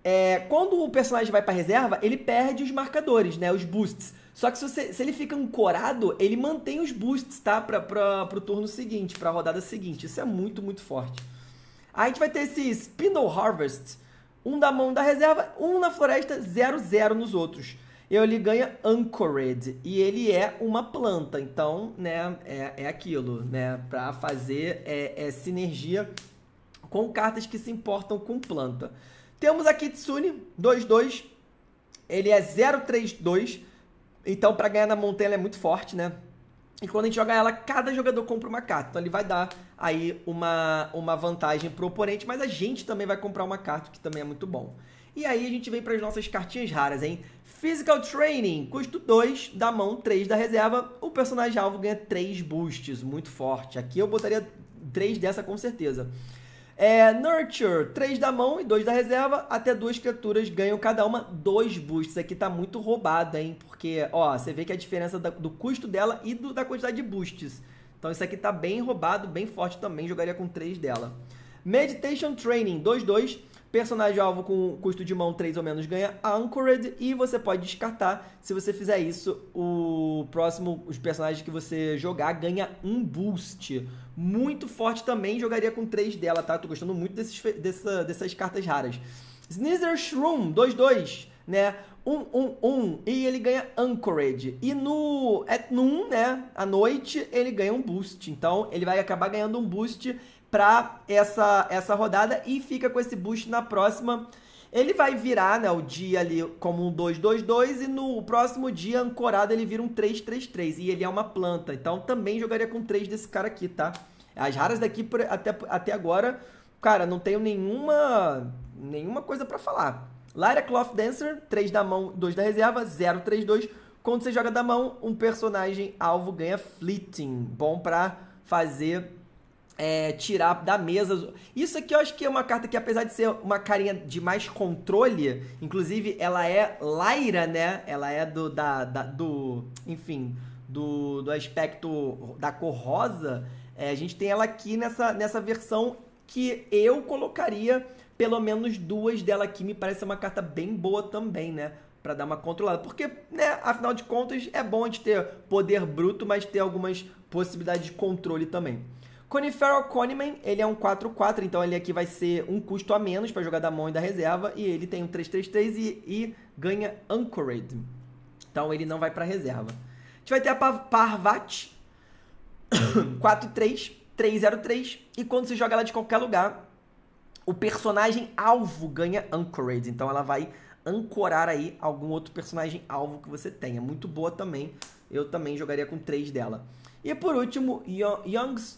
é, quando o personagem vai para reserva, ele perde os marcadores, né? Os boosts. Só que se, você, se ele fica ancorado, ele mantém os boosts, tá? Pra, pra, pro turno seguinte, pra rodada seguinte. Isso é muito, muito forte. Aí a gente vai ter esse Spindle Harvest. Um da mão da reserva, um na floresta, zero, zero nos outros. E ele ganha Anchored. E ele é uma planta. Então, né, é, é aquilo, né? Pra fazer é, é sinergia com cartas que se importam com planta. Temos a Kitsune 22. Ele é 032. Então, para ganhar na montanha, ela é muito forte, né? E quando a gente joga ela, cada jogador compra uma carta. Então ele vai dar aí uma, uma vantagem pro oponente, mas a gente também vai comprar uma carta, que também é muito bom. E aí a gente vem para as nossas cartinhas raras, hein? Physical Training, custo 2, da mão 3 da reserva. O personagem alvo ganha 3 boosts, muito forte. Aqui eu botaria 3 dessa com certeza. É, Nurture, 3 da mão e 2 da reserva, até duas criaturas ganham cada uma dois boosts. Aqui tá muito roubado, hein? Porque, ó, você vê que a diferença do custo dela e do, da quantidade de boosts. Então isso aqui tá bem roubado, bem forte também, jogaria com 3 dela. Meditation Training, 2-2. Personagem-alvo com custo de mão 3 ou menos ganha Anchored. E você pode descartar. Se você fizer isso, o próximo, os personagens que você jogar ganha um boost. Muito forte também, jogaria com 3 dela, tá? Tô gostando muito desses, dessa, dessas cartas raras. Sneezer Shroom, 2-2 né? Um, um, um. E ele ganha Anchorage. E no, é, no 1, né? À noite, ele ganha um boost. Então, ele vai acabar ganhando um boost pra essa, essa rodada e fica com esse boost na próxima. Ele vai virar né, o dia ali como um 2-2-2 e no próximo dia, ancorado, ele vira um 3-3-3. E ele é uma planta, então também jogaria com 3 desse cara aqui, tá? As raras daqui até, até agora, cara, não tenho nenhuma, nenhuma coisa pra falar. Lyra Cloth Dancer, 3 da mão, 2 da reserva, 032. Quando você joga da mão, um personagem alvo ganha Fleeting. Bom pra fazer. É, tirar da mesa. Isso aqui eu acho que é uma carta que, apesar de ser uma carinha de mais controle, inclusive ela é Lyra, né? Ela é do. Da, da do enfim, do, do aspecto da cor rosa. É, a gente tem ela aqui nessa, nessa versão que eu colocaria pelo menos duas dela aqui me parece uma carta bem boa também, né? Para dar uma controlada. Porque, né, afinal de contas, é bom de ter poder bruto, mas ter algumas possibilidades de controle também. coniferal Coniman, ele é um 4-4, então ele aqui vai ser um custo a menos para jogar da mão e da reserva. E ele tem um 3-3-3 e, e, ganha Anchored. Então ele não vai para reserva. A gente vai ter a Parvat, 4-3, 3-0-3. E quando se joga ela de qualquer lugar, o personagem alvo ganha Anchorage, então ela vai ancorar aí algum outro personagem alvo que você tenha. Muito boa também, eu também jogaria com 3 dela. E por último,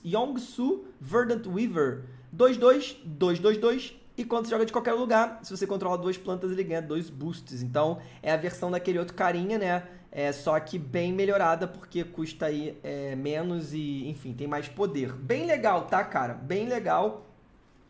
Yongsu Verdant Weaver, 2-2, 2-2-2, e quando você joga de qualquer lugar, se você controla duas plantas, ele ganha dois boosts. Então, é a versão daquele outro carinha, né? É, só que bem melhorada, porque custa aí é, menos e, enfim, tem mais poder. Bem legal, tá, cara? Bem legal.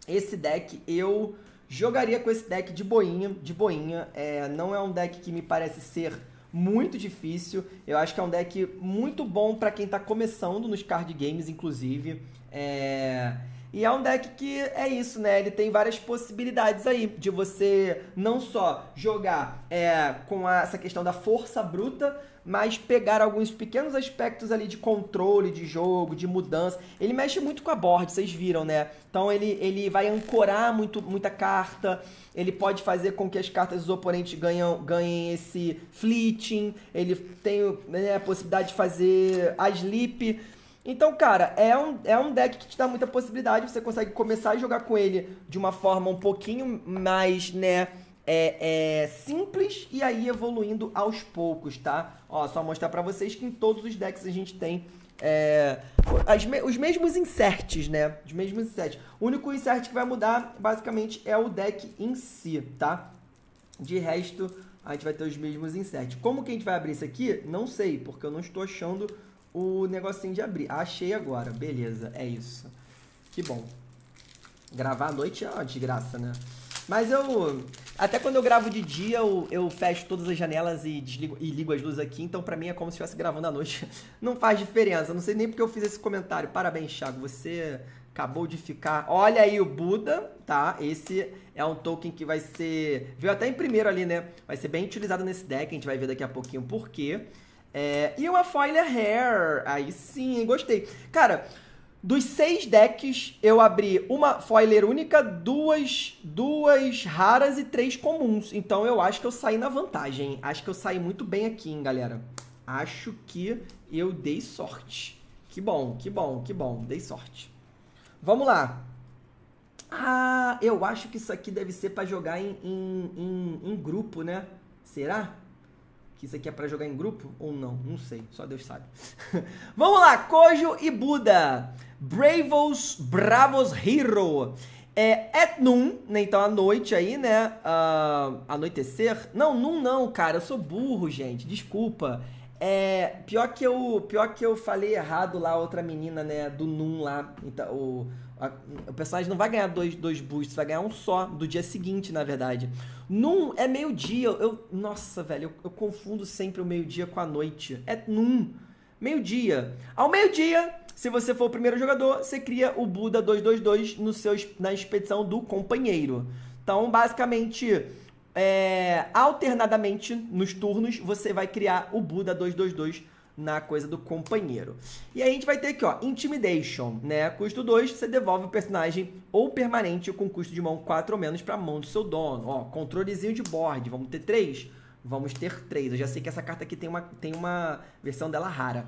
Esse deck eu jogaria com esse deck de boinha, de boinha. É, não é um deck que me parece ser muito difícil. Eu acho que é um deck muito bom para quem está começando nos card games, inclusive. É... E é um deck que é isso, né? Ele tem várias possibilidades aí de você não só jogar é, com a, essa questão da força bruta, mas pegar alguns pequenos aspectos ali de controle de jogo, de mudança. Ele mexe muito com a board, vocês viram, né? Então ele, ele vai ancorar muito, muita carta, ele pode fazer com que as cartas dos oponentes ganham, ganhem esse fleeting, ele tem né, a possibilidade de fazer a sleep. Então, cara, é um, é um deck que te dá muita possibilidade. Você consegue começar a jogar com ele de uma forma um pouquinho mais, né? É, é, simples e aí evoluindo aos poucos, tá? Ó, só mostrar para vocês que em todos os decks a gente tem é, me os mesmos inserts, né? Os mesmos inserts. O único insert que vai mudar, basicamente, é o deck em si, tá? De resto, a gente vai ter os mesmos inserts. Como que a gente vai abrir isso aqui? Não sei, porque eu não estou achando o negocinho de abrir. Ah, achei agora, beleza, é isso. Que bom. Gravar à noite é uma desgraça, né? Mas eu. Até quando eu gravo de dia, eu, eu fecho todas as janelas e, desligo, e ligo as luzes aqui, então pra mim é como se estivesse gravando à noite. Não faz diferença, não sei nem porque eu fiz esse comentário. Parabéns, Thiago, você acabou de ficar. Olha aí o Buda, tá? Esse é um token que vai ser. viu até em primeiro ali, né? Vai ser bem utilizado nesse deck, a gente vai ver daqui a pouquinho por quê. É, e uma Foiler Hair, aí sim, gostei. Cara, dos seis decks, eu abri uma foiler única, duas, duas raras e três comuns. Então eu acho que eu saí na vantagem. Acho que eu saí muito bem aqui, hein, galera. Acho que eu dei sorte. Que bom, que bom, que bom. Dei sorte. Vamos lá. Ah, eu acho que isso aqui deve ser para jogar em, em, em, em grupo, né? Será? que isso aqui é para jogar em grupo ou não, não sei, só Deus sabe. Vamos lá, Kojo e Buda. Bravos, Bravos Hero. É Etnum, é né? Então a noite aí, né? Uh, anoitecer. Não, Num não, cara. Eu sou burro, gente. Desculpa. É, pior que eu, pior que eu falei errado lá outra menina, né, do Num lá, então, o, o personagem não vai ganhar dois, dois boosts, vai ganhar um só, do dia seguinte, na verdade. Num é meio-dia, eu. Nossa, velho, eu, eu confundo sempre o meio-dia com a noite. É num. Meio-dia. Ao meio-dia, se você for o primeiro jogador, você cria o Buda 222 no seu, na expedição do companheiro. Então, basicamente, é, alternadamente nos turnos, você vai criar o Buda 222 na coisa do companheiro. E aí a gente vai ter aqui, ó, Intimidation, né? Custo 2, você devolve o personagem ou permanente com custo de mão 4 ou menos para mão do seu dono. Ó, controlezinho de board, vamos ter 3? Vamos ter 3. Eu já sei que essa carta aqui tem uma, tem uma versão dela rara.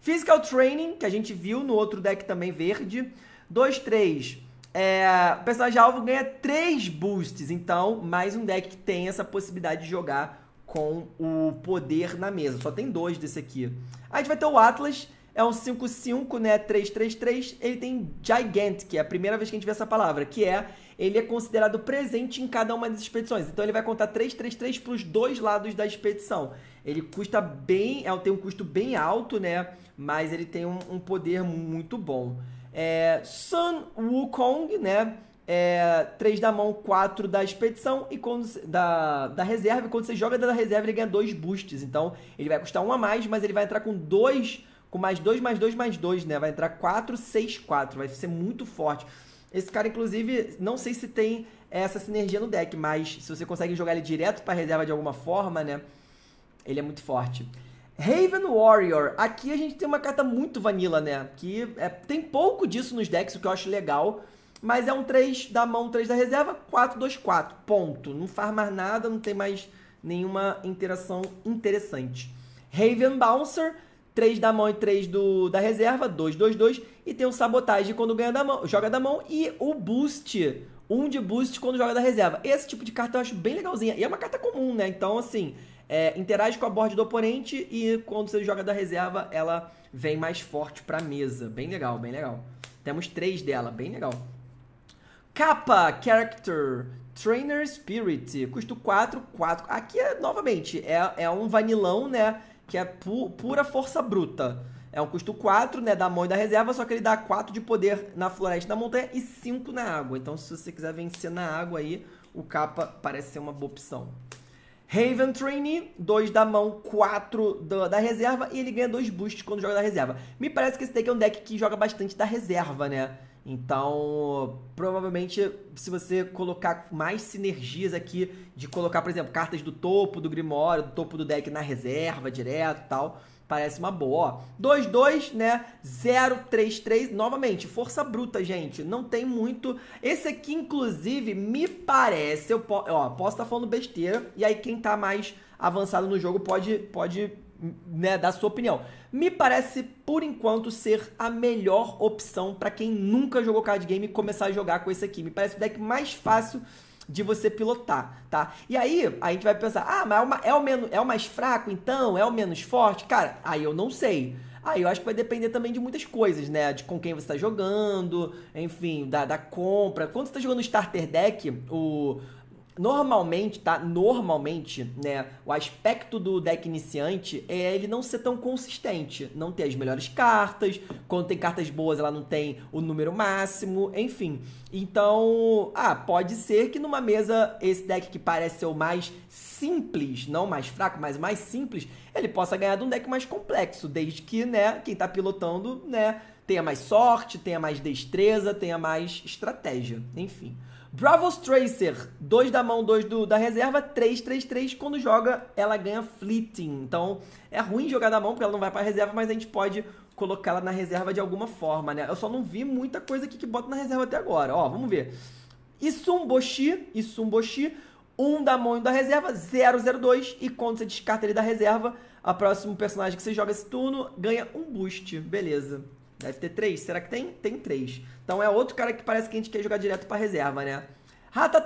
Physical Training, que a gente viu no outro deck também verde. 2, 3. É, o personagem alvo ganha 3 boosts, então mais um deck que tem essa possibilidade de jogar com o poder na mesa. Só tem dois desse aqui. A gente vai ter o Atlas, é um 5-5, né? 3-3-3. Ele tem Gigantic. que é a primeira vez que a gente vê essa palavra, que é ele é considerado presente em cada uma das expedições. Então ele vai contar 3-3-3 para os dois lados da expedição. Ele custa bem, é, tem um custo bem alto, né? Mas ele tem um, um poder muito bom. É, Sun Wukong, né? é, 3 da mão, 4 da expedição e quando, da, da reserva. E quando você joga da reserva, ele ganha 2 boosts. Então, ele vai custar 1 um a mais, mas ele vai entrar com 2, com mais 2, mais 2, mais 2, né? Vai entrar 4, 6, 4. Vai ser muito forte. Esse cara, inclusive, não sei se tem essa sinergia no deck, mas se você consegue jogar ele direto para reserva de alguma forma, né? Ele é muito forte. Raven Warrior. Aqui a gente tem uma carta muito vanilla, né? Que é, tem pouco disso nos decks, o que eu acho legal. Mas é um 3 da mão, 3 da reserva, 4, 2, 4. Ponto. Não faz mais nada, não tem mais nenhuma interação interessante. Raven Bouncer, 3 da mão e 3 do, da reserva, 2, 2, 2. E tem o sabotagem quando ganha da mão, joga da mão. E o boost, 1 um de boost quando joga da reserva. Esse tipo de carta eu acho bem legalzinha. E é uma carta comum, né? Então, assim, é, interage com a board do oponente e quando você joga da reserva, ela vem mais forte pra mesa. Bem legal, bem legal. Temos três dela, bem legal. Capa Character Trainer Spirit, custo 4, 4. Aqui, é, novamente, é, é um vanilão, né? Que é pu pura força bruta. É um custo 4, né? Da mão e da reserva, só que ele dá 4 de poder na floresta da montanha e 5 na água. Então, se você quiser vencer na água aí, o capa parece ser uma boa opção. Raven Trainee, 2 da mão, 4 da, da, reserva, e ele ganha 2 boosts quando joga da reserva. Me parece que esse deck é um deck que joga bastante da reserva, né? Então, provavelmente, se você colocar mais sinergias aqui, de colocar, por exemplo, cartas do topo do Grimório, do topo do deck na reserva direto e tal, parece uma boa. 2-2, né? 0-3-3, novamente, força bruta, gente. Não tem muito. Esse aqui, inclusive, me parece. Eu po... Ó, posso estar tá falando besteira, e aí quem tá mais avançado no jogo pode, pode né, da sua opinião. Me parece, por enquanto, ser a melhor opção para quem nunca jogou card game começar a jogar com esse aqui. Me parece o deck mais fácil de você pilotar, tá? E aí, a gente vai pensar, ah, mas é, é o, menos, é o mais fraco então? É o menos forte? Cara, aí eu não sei. Aí eu acho que vai depender também de muitas coisas, né? De com quem você está jogando, enfim, da, da compra. Quando você está jogando starter deck, o, Normalmente, tá? Normalmente, né? O aspecto do deck iniciante é ele não ser tão consistente. Não ter as melhores cartas. Quando tem cartas boas, ela não tem o número máximo. Enfim. Então, ah, pode ser que numa mesa esse deck que parece ser o mais simples, não mais fraco, mas mais simples, ele possa ganhar de um deck mais complexo, desde que, né, quem tá pilotando, né, tenha mais sorte, tenha mais destreza, tenha mais estratégia, enfim. Bravos Tracer, 2 da mão, 2 da reserva, 3, 3, 3. Quando joga, ela ganha Fleeting. Então, é ruim jogar da mão, porque ela não vai pra reserva, mas a gente pode colocá-la na reserva de alguma forma, né? Eu só não vi muita coisa aqui que bota na reserva até agora. Ó, vamos ver. Isumboshi, Isumboshi, 1 um da mão e um da reserva, 002. E quando você descarta ele da reserva, a próximo personagem que você joga esse turno ganha um boost. Beleza. Deve ter três. Será que tem? Tem três. Então é outro cara que parece que a gente quer jogar direto pra reserva, né?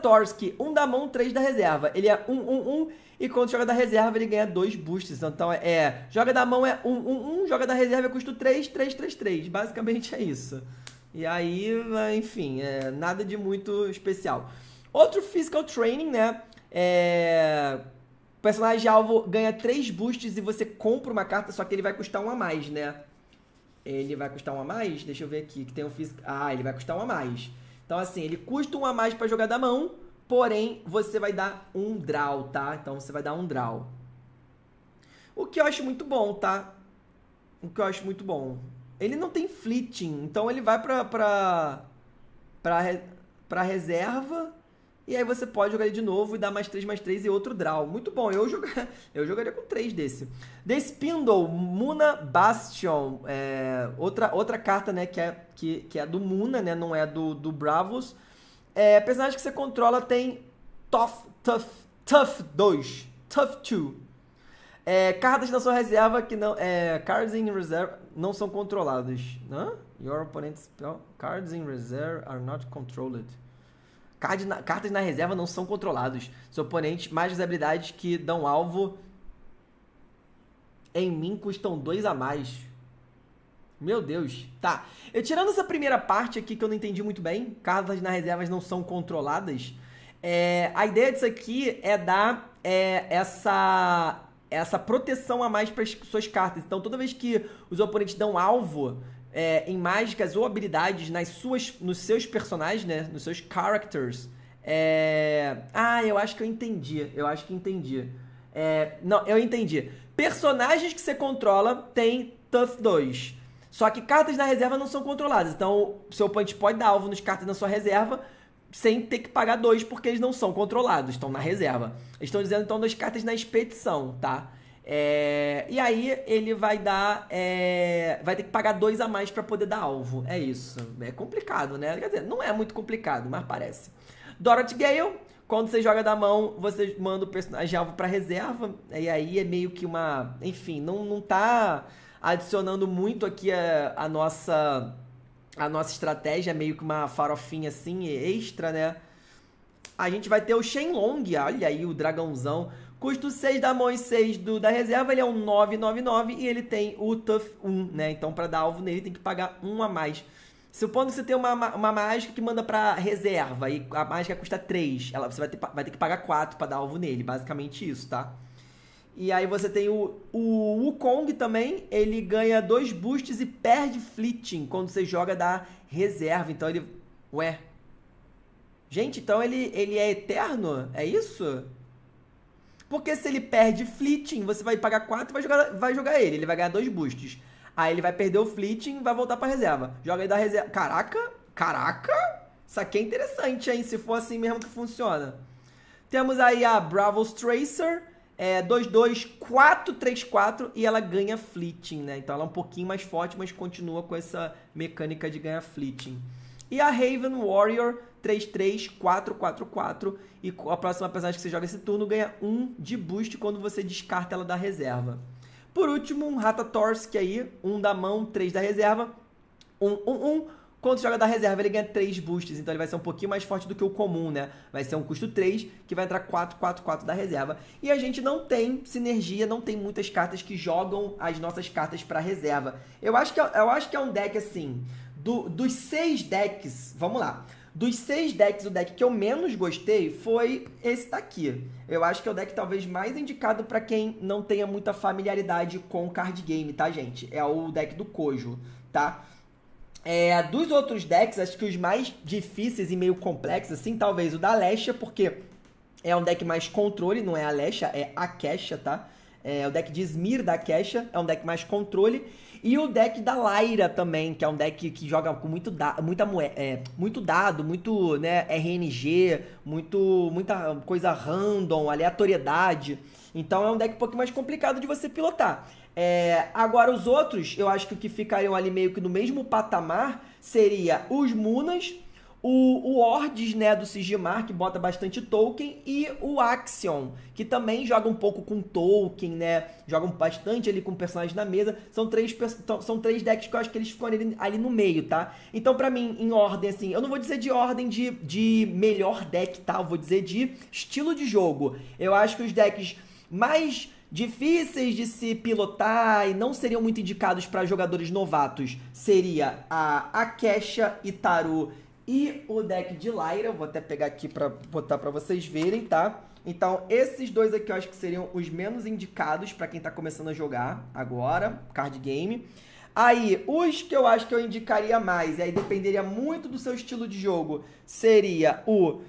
Torsky um da mão, três da reserva. Ele é um um um. E quando joga da reserva, ele ganha dois boosts. Então é. é joga da mão é um um um. Joga da reserva é custo 3, 3, 3, 3. Basicamente é isso. E aí, enfim, é, nada de muito especial. Outro physical training, né? É. O personagem alvo ganha três boosts e você compra uma carta, só que ele vai custar um a mais, né? ele vai custar um a mais. Deixa eu ver aqui, que tem um físico. Ah, ele vai custar um a mais. Então, assim, ele custa um a mais para jogar da mão, porém, você vai dar um draw, tá? Então, você vai dar um draw. O que eu acho muito bom, tá? O que eu acho muito bom. Ele não tem flitting, então ele vai pra, pra, pra, pra reserva e aí você pode jogar ele de novo e dar mais 3, mais 3 e outro draw. Muito bom, eu, joga... eu jogaria com 3 desse. The Spindle, Muna Bastion. É... Outra, outra carta, né, que é, que, que é do Muna, né, não é do, do Bravos. É, personagem que você controla tem Tough, Tough, Tough 2. Tough 2. É, cartas na sua reserva que não... É, cards in reserve não são controladas. Hã? Né? Your opponent's spell... Cards in reserve are not controlled na, cartas na reserva não são controlados. Seu oponente, mais habilidades que dão alvo em mim custam dois a mais. Meu Deus. Tá. Eu tirando essa primeira parte aqui que eu não entendi muito bem, cartas na reserva não são controladas. É, a ideia disso aqui é dar é, essa essa proteção a mais para suas cartas. Então, toda vez que os oponentes dão alvo é, em mágicas ou habilidades nas suas, nos seus personagens, né? Nos seus characters. É... Ah, eu acho que eu entendi. Eu acho que entendi. É... Não, eu entendi. Personagens que você controla tem Tough 2. Só que cartas na reserva não são controladas. Então, seu oponente pode dar alvo nos cartas na sua reserva sem ter que pagar dois, porque eles não são controlados, estão na reserva. estão dizendo, então, das cartas na expedição, tá? É, e aí ele vai dar. É, vai ter que pagar dois a mais para poder dar alvo. É isso. É complicado, né? Quer dizer, não é muito complicado, mas parece. Dorothy Gale, quando você joga da mão, você manda o personagem alvo para reserva. E aí é meio que uma. Enfim, não, não tá adicionando muito aqui a, a nossa. A nossa estratégia é meio que uma farofinha assim, extra, né? A gente vai ter o Shenlong, olha aí o dragãozão Custo 6 da mão e 6 do, da reserva, ele é um 999 e ele tem o Tuff 1, né? Então, para dar alvo nele, tem que pagar 1 a mais. Supondo que você tem uma, uma mágica que manda pra reserva e a mágica custa 3, ela, você vai ter, vai ter que pagar 4 para dar alvo nele, basicamente isso, tá? E aí você tem o, o Wukong também, ele ganha dois boosts e perde fleeting quando você joga da reserva. Então ele. Ué. Gente, então ele, ele é eterno? É isso? Porque se ele perde Fleeting, você vai pagar 4 e vai jogar, vai jogar ele. Ele vai ganhar dois boosts. Aí ele vai perder o Fleeting e vai voltar pra reserva. Joga aí da reserva. Caraca! Caraca! Isso aqui é interessante, hein? Se for assim mesmo que funciona. Temos aí a Bravos Tracer. É 2-2-4-3-4 e ela ganha Fleeting, né? Então ela é um pouquinho mais forte, mas continua com essa mecânica de ganhar Fleeting. E a Raven Warrior 33444 e a próxima personagem que você joga esse turno ganha 1 de boost quando você descarta ela da reserva. Por último, um Ratatorsk aí, 1 um da mão, 3 da reserva, 1, 1, 1. Quando você joga da reserva, ele ganha 3 boosts, então ele vai ser um pouquinho mais forte do que o comum, né? Vai ser um custo 3, que vai entrar 4, 4, 4 da reserva. E a gente não tem sinergia, não tem muitas cartas que jogam as nossas cartas pra reserva. Eu acho, que, é, eu acho que é um deck assim, do, dos 6 decks, vamos lá. Dos seis decks, o deck que eu menos gostei foi esse daqui. Eu acho que é o deck talvez mais indicado para quem não tenha muita familiaridade com card game, tá, gente? É o deck do Kojo, tá? É, dos outros decks, acho que os mais difíceis e meio complexos, assim, talvez o da Alessia, porque é um deck mais controle, não é a Alessia, é a queixa tá? É o deck de Smir da queixa é um deck mais controle. E o deck da Lyra também, que é um deck que joga com muito, da, muita é, muito dado, muito né, RNG, muito, muita coisa random, aleatoriedade. Então é um deck um pouco mais complicado de você pilotar. É, agora, os outros, eu acho que o que ficariam ali meio que no mesmo patamar seria os Munas o, o Ords, né, do sigmar que bota bastante token, e o Axion, que também joga um pouco com token, né? joga bastante ali com personagens na mesa. São três, são três decks que eu acho que eles ficam ali, ali no meio, tá? Então, para mim, em ordem, assim, eu não vou dizer de ordem de, de melhor deck, tá? Eu vou dizer de estilo de jogo. Eu acho que os decks mais difíceis de se pilotar e não seriam muito indicados para jogadores novatos seria a Akesha, taru e o deck de Lyra, eu vou até pegar aqui para botar para vocês verem, tá? Então, esses dois aqui eu acho que seriam os menos indicados para quem tá começando a jogar agora, card game. Aí, os que eu acho que eu indicaria mais, e aí dependeria muito do seu estilo de jogo, seria o,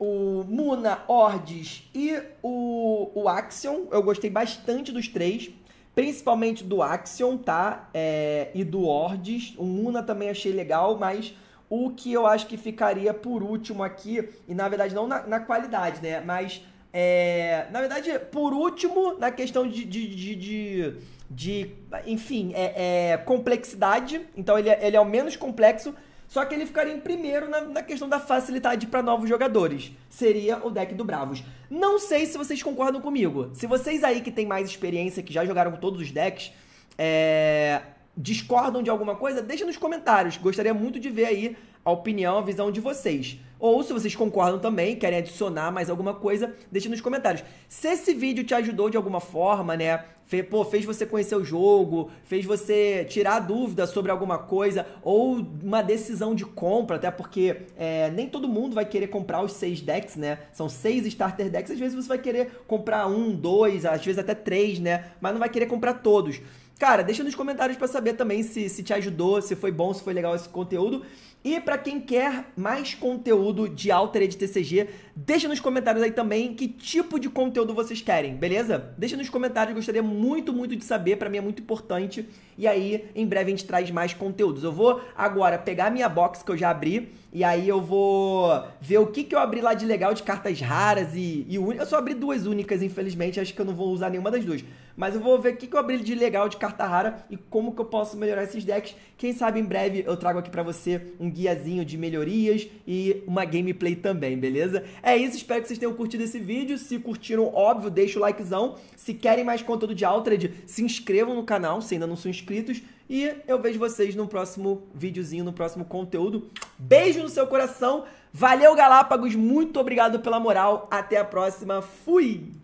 o Muna, Ordis e o, o Axion. Eu gostei bastante dos três, principalmente do Axion, tá? É, e do Ordis. O Muna também achei legal, mas o que eu acho que ficaria por último aqui, e na verdade não na, na qualidade, né? Mas, é, na verdade, por último, na questão de, de, de, de de, enfim, é, é, complexidade. Então ele, é, ele é o menos complexo. Só que ele ficaria em primeiro na, na questão da facilidade para novos jogadores. Seria o deck do Bravos. Não sei se vocês concordam comigo. Se vocês aí que têm mais experiência, que já jogaram com todos os decks, é, discordam de alguma coisa, deixa nos comentários. Gostaria muito de ver aí a opinião, a visão de vocês. Ou se vocês concordam também, querem adicionar mais alguma coisa, deixa nos comentários. Se esse vídeo te ajudou de alguma forma, né? Fe, pô, fez você conhecer o jogo, fez você tirar dúvida sobre alguma coisa, ou uma decisão de compra, até porque é, nem todo mundo vai querer comprar os seis decks, né? São seis starter decks, às vezes você vai querer comprar um, dois, às vezes até três, né? Mas não vai querer comprar todos. Cara, deixa nos comentários para saber também se, se te ajudou, se foi bom, se foi legal esse conteúdo. E para quem quer mais conteúdo de Alter de TCG, deixa nos comentários aí também que tipo de conteúdo vocês querem, beleza? Deixa nos comentários, gostaria muito, muito de saber, para mim é muito importante. E aí, em breve a gente traz mais conteúdos. Eu vou agora pegar a minha box que eu já abri e aí eu vou ver o que, que eu abri lá de legal de cartas raras e, e Eu só abri duas únicas, infelizmente. Acho que eu não vou usar nenhuma das duas. Mas eu vou ver o que, que eu abri de legal de carta rara e como que eu posso melhorar esses decks. Quem sabe em breve eu trago aqui para você um guiazinho de melhorias e uma gameplay também, beleza? É isso, espero que vocês tenham curtido esse vídeo. Se curtiram, óbvio, deixa o likezão. Se querem mais conteúdo de altred se inscrevam no canal, se ainda não se inscreveram inscritos. E eu vejo vocês no próximo videozinho, no próximo conteúdo. Beijo no seu coração. Valeu, Galápagos. Muito obrigado pela moral. Até a próxima. Fui!